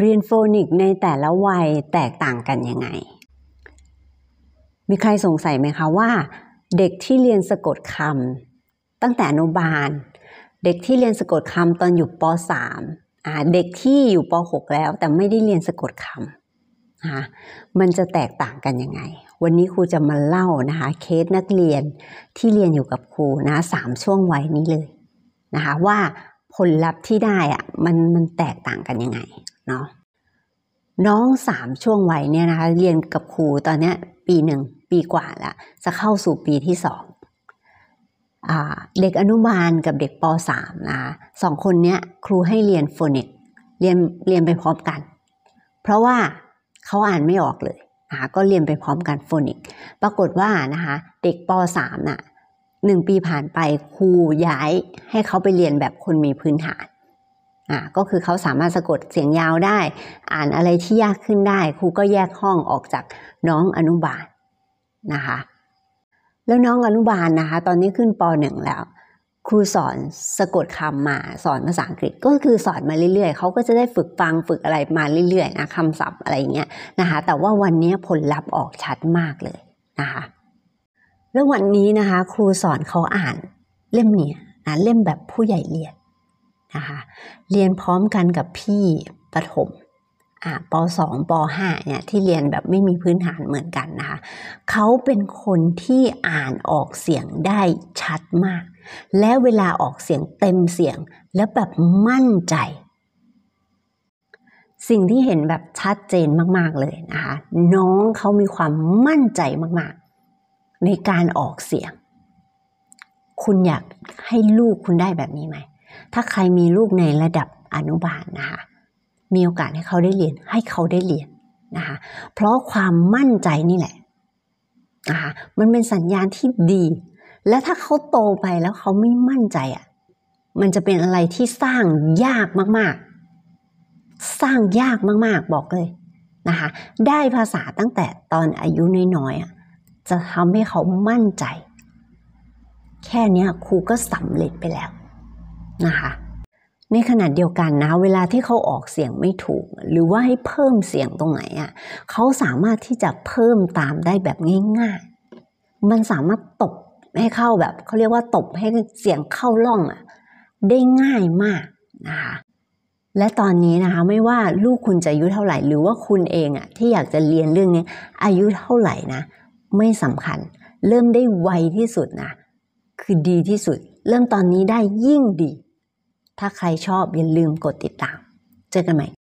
เรียนโฟนิกในแต่ละวัยแตกต่างกันยังไง มีใครสงสัยไหมคะว่าเด็กที่เรียนสะกดคำตั้งแต่อนุบาล เด็กที่เรียนสะกดคำตอนอยู่ป .3 อ่เด็กที่อยู่ป .6 แล้วแต่ไม่ได้เรียนสะกดคำา่ะมันจะแตกต่างกันยังไง วันนี้ครูจะมาเล่านะคะเคสนักเรียนที่เรียนอยู่กับครูนะสามช่วงวัยนี้เลยนะคะว่าผลลัพธ์ที่ได้อะมันมันแตกต่างกันยังไงนาะน้องสามช่วงวัยเนี่ยนะคะเรียนกับครูตอนนี้ปีหนึ่งปีกว่าละจะเข้าสู่ปีที่สองเด็กอนุบาลกับเด็กปสามนะสองคนเนี้ยครูให้เรียนโฟนิกเรียนเรียนไปพร้อมกัน เพราะว่าเขาอ่านไม่ออกเลยนะะก็เรียนไปพร้อมกันโฟนิกปรากฏว่านะคะเด็กปสามน่ะหนึ่งปีผ่านไปครูย้าย ให้เขาไปเรียนแบบคนมีพื้นฐาน่ะก็คือเขาสามารถสะกดเสียงยาวได้อ่านอะไรที่ยากขึ้นได้ ครูก็แยกห้องออกจากน้องอนุบาลนะคะแล้วน้องอนุบาลนะคะตอนนี้ขึ้นป .1 แล้วครูสอนสะกดคำมาสอนภาษาอังกฤษก็คือสอนมาเรื่อยๆเขาก็จะได้ฝึกฟังฝึกอะไรมาเรื่อยๆนะคำศัพท์อะไรอย่างเงี้ยนะคะแต่ว่าวันนี้ผลลัพธ์ออกชัดมากเลยนะคะแล้ววันนี้นะคะครูสอนเขาอ่านเล่มเนี้ยนะเล่มแบบผู้ใหญ่เรียนนะคะเรียนพร้อมกันกับพี่ปฐมอ่าปสองปห้าเนี่ยที่เรียนแบบไม่มีพื้นฐานเหมือนกันนะคะเขาเป็นคนที่อ่านออกเสียงได้ชัดมาก และเวลาออกเสียงเต็มเสียงแล้วแบบมั่นใจ สิ่งที่เห็นแบบชัดเจนมากๆเลยนะคะน้องเขามีความมั่นใจมากๆ ในการออกเสียง คุณอยากให้ลูกคุณได้แบบนี้ไหมถ้าใครมีลูกในระดับอนุบาลนะคะมีโอกาสให้เขาได้เรียน ให้เขาได้เรียนนะคะเพราะความมั่นใจนี่แหละนะคะมันเป็นสัญญาณที่ดี และถ้าเขาโตไปแล้วเขาไม่มั่นใจอะ่ะมันจะเป็นอะไรที่สร้างยากมากๆ สร้างยากมากๆบอกเลยนะคะได้ภาษาตั้งแต่ตอนอายุน้อยๆจะทำให้เขามั่นใจ แค่นี้ครูก็สำเร็จไปแล้วนะคะในขณะเดียวกันนะเวลาที่เขาออกเสียงไม่ถูก หรือว่าให้เพิ่มเสียงตรงไหนอะ่ะเขาสามารถที่จะเพิ่มตามได้แบบง่าย ๆ มันสามารถตบให้เข้าแบบเขาเรียกว่าตบให้เสียงเข้าล่องอะ่ะได้ง่ายมากนะคะและตอนนี้นะคะไม่ว่าลูกคุณจะอายุเท่าไหร่ หรือว่าคุณเองอะ่ะที่อยากจะเรียนเรื่องนี้อายุเท่าไหร่นะไม่สำคัญเริ่มได้ไวที่สุดนะคือดีที่สุด เริ่มตอนนี้ได้ยิ่งดีถ้าใครชอบอย่าลืมกดติดตาม เจอกันใหม่